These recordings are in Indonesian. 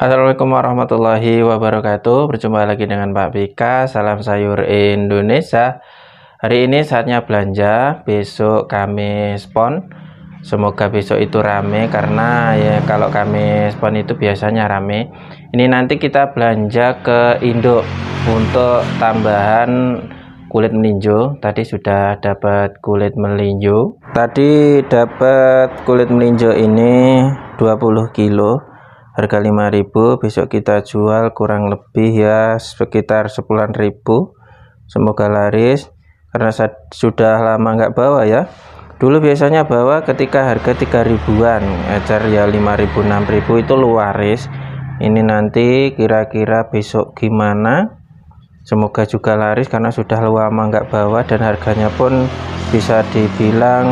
Assalamualaikum warahmatullahi wabarakatuh Berjumpa lagi dengan Pak Pika Salam sayur Indonesia Hari ini saatnya belanja Besok kami spon Semoga besok itu rame Karena ya kalau kami spon itu biasanya rame Ini nanti kita belanja ke Indo Untuk tambahan kulit melinjo tadi sudah dapat kulit melinjo tadi dapat kulit melinjo ini 20 kilo harga 5000 besok kita jual kurang lebih ya sekitar 10000 semoga laris karena sudah lama nggak bawa ya dulu biasanya bawa ketika harga 3000an ecer ya 5000 6000 itu luaris ini nanti kira-kira besok gimana semoga juga laris karena sudah lama nggak bawa dan harganya pun bisa dibilang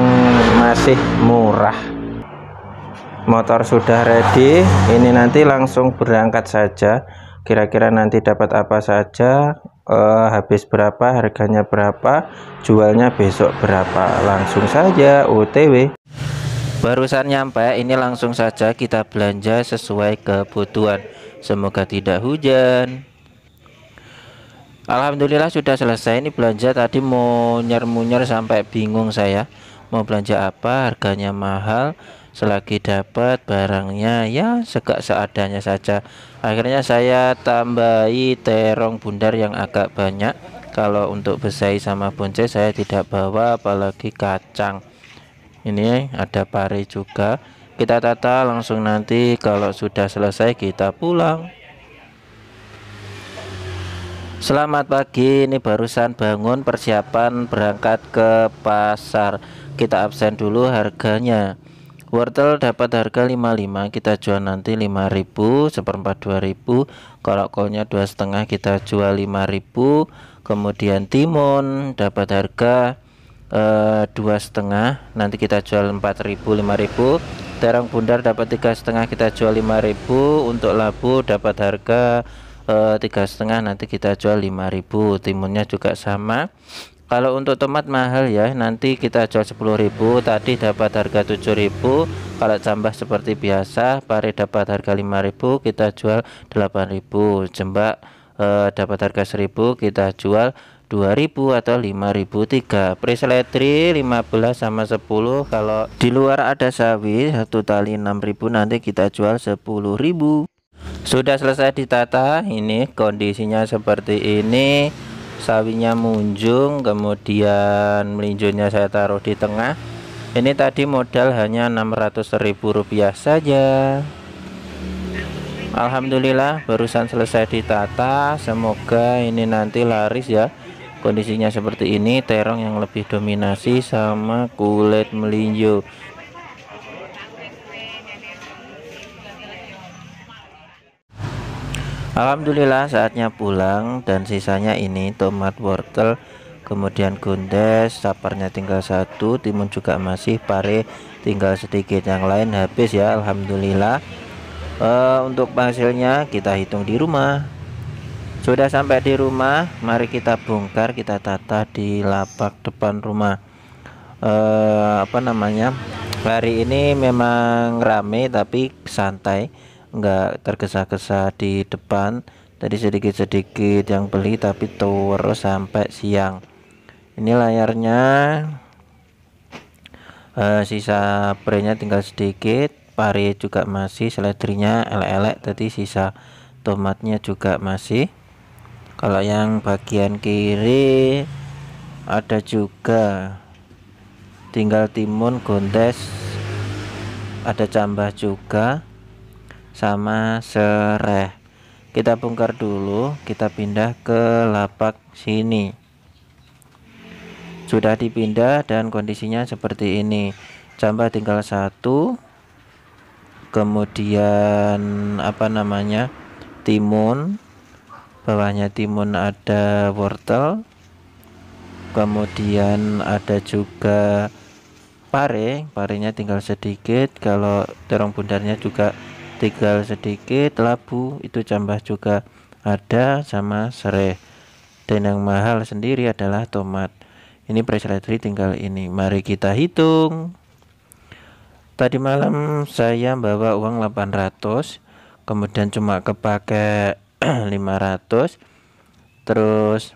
masih murah motor sudah ready ini nanti langsung berangkat saja kira-kira nanti dapat apa saja uh, habis berapa harganya berapa jualnya besok berapa langsung saja UTW. barusan nyampe ini langsung saja kita belanja sesuai kebutuhan semoga tidak hujan Alhamdulillah sudah selesai ini belanja tadi mau nyer munyer sampai bingung saya mau belanja apa harganya mahal selagi dapat barangnya ya segak seadanya saja akhirnya saya tambahi terong bundar yang agak banyak kalau untuk besai sama bonce saya tidak bawa apalagi kacang ini ada pare juga kita tata langsung nanti kalau sudah selesai kita pulang Selamat pagi ini barusan bangun persiapan berangkat ke pasar kita absen dulu harganya wortel dapat harga 55 kita jual nanti 5000 seperempat 2000 kolokolnya dua setengah kita jual 5000 kemudian timun dapat harga eh, dua e, setengah nanti kita jual 4000 5000 terang bundar dapat tiga setengah kita jual 5000 untuk labu dapat harga eh, tiga setengah nanti kita jual 5000 timunnya juga sama kalau untuk tomat mahal ya nanti kita jual 10.000 tadi dapat harga 7.000 kalau jambah seperti biasa pare dapat harga 5.000 kita jual 8.000 jembak eh, dapat harga 1.000 kita jual 2000 atau 5003 preseletri 15 sama 10 kalau di luar ada sawi satu tali 6000 nanti kita jual 10000 sudah selesai ditata ini kondisinya seperti ini sawinya munjung kemudian melinjunya saya taruh di tengah ini tadi modal hanya 600.000 rupiah saja Alhamdulillah barusan selesai ditata semoga ini nanti laris ya kondisinya seperti ini terong yang lebih dominasi sama kulit melinjo Alhamdulillah saatnya pulang dan sisanya ini tomat wortel kemudian gondes saparnya tinggal satu timun juga masih pare tinggal sedikit yang lain habis ya Alhamdulillah uh, untuk hasilnya kita hitung di rumah sudah sampai di rumah mari kita bongkar kita tata di lapak depan rumah uh, apa namanya hari ini memang rame tapi santai nggak tergesa-gesa di depan tadi sedikit-sedikit yang beli tapi terus sampai siang ini layarnya e, sisa brandnya tinggal sedikit pari juga masih seledrinya elek-elek tadi sisa tomatnya juga masih kalau yang bagian kiri ada juga tinggal timun gondes ada cambah juga sama serai kita bongkar dulu kita pindah ke lapak sini sudah dipindah dan kondisinya seperti ini jambah tinggal satu kemudian apa namanya timun bawahnya timun ada wortel kemudian ada juga pare parenya tinggal sedikit kalau terong bundarnya juga tinggal sedikit labu itu cambah juga ada sama serai dan yang mahal sendiri adalah tomat ini preseletri tinggal ini mari kita hitung tadi malam saya bawa uang 800 kemudian cuma kepake 500 terus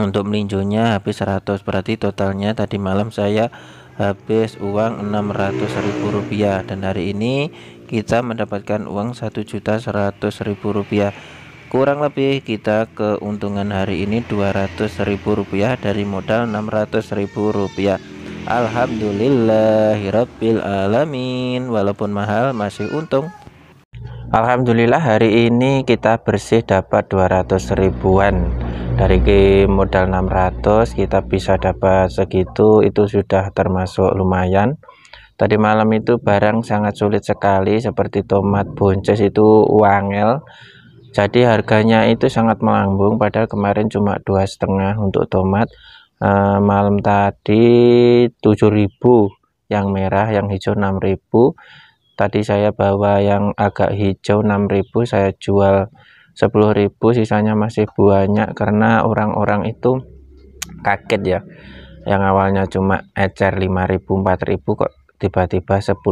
untuk melinjunya habis 100 berarti totalnya tadi malam saya habis uang 600.000 rupiah dan hari ini kita mendapatkan uang satu juta seratus ribu rupiah kurang lebih kita keuntungan hari ini ribu rupiah dari modal Rp600.000 rupiah alamin walaupun mahal masih untung Alhamdulillah hari ini kita bersih dapat 200 ribuan dari modal 600 kita bisa dapat segitu itu sudah termasuk lumayan Tadi malam itu barang sangat sulit sekali seperti tomat bonces itu wangel. Jadi harganya itu sangat melambung padahal kemarin cuma dua setengah untuk tomat. E, malam tadi 7000 yang merah, yang hijau 6000. Tadi saya bawa yang agak hijau 6000 saya jual 10.000 sisanya masih banyak karena orang-orang itu kaget ya. Yang awalnya cuma ecer 5000 4000 kok tiba-tiba 10.000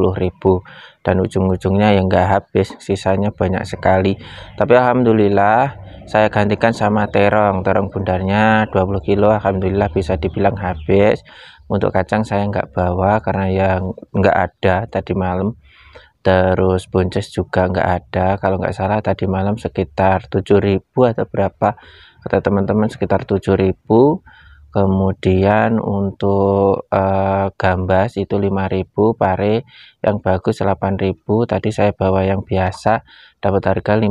dan ujung-ujungnya yang enggak habis sisanya banyak sekali tapi Alhamdulillah saya gantikan sama terong terong bundarnya 20 kilo Alhamdulillah bisa dibilang habis untuk kacang saya enggak bawa karena yang enggak ada tadi malam terus buncis juga enggak ada kalau enggak salah tadi malam sekitar 7.000 atau berapa kata teman-teman sekitar 7000 kemudian untuk eh, gambas itu 5000 pare yang bagus 8000 tadi saya bawa yang biasa dapat harga 5000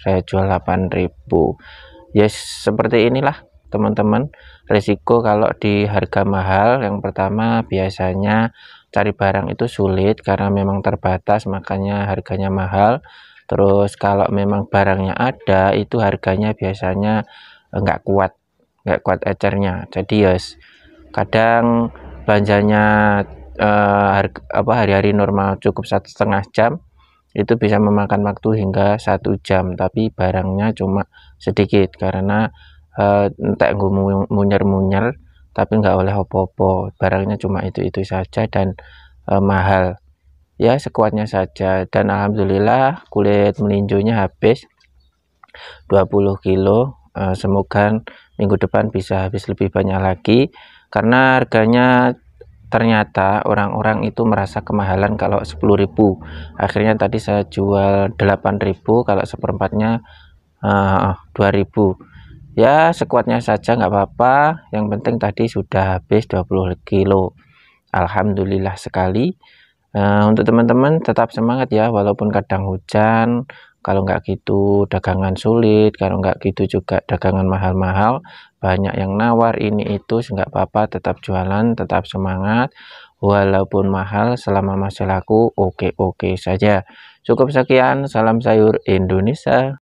saya jual 8000 yes seperti inilah teman-teman risiko kalau di harga mahal yang pertama biasanya cari barang itu sulit karena memang terbatas makanya harganya mahal terus kalau memang barangnya ada itu harganya biasanya enggak eh, kuat nggak kuat ecernya jadi ya yes, kadang belanjanya eh, apa hari-hari normal cukup satu setengah jam itu bisa memakan waktu hingga satu jam tapi barangnya cuma sedikit karena tak eh, entek munyer-munyer tapi nggak oleh opo-opo barangnya cuma itu-itu saja dan eh, mahal ya sekuatnya saja dan alhamdulillah kulit melinjunya habis 20 kilo Eh, semoga minggu depan bisa habis lebih banyak lagi karena harganya ternyata orang-orang itu merasa kemahalan kalau 10.000 akhirnya tadi saya jual 8.000 kalau seperempatnya uh, eh, 2.000 eh, ya sekuatnya saja nggak apa-apa yang penting tadi sudah habis 20 kilo Alhamdulillah sekali uh, untuk teman-teman tetap semangat ya walaupun kadang hujan kalau nggak gitu dagangan sulit kalau nggak gitu juga dagangan mahal-mahal banyak yang nawar ini itu nggak apa-apa tetap jualan tetap semangat walaupun mahal selama masih laku oke-oke saja cukup sekian salam sayur Indonesia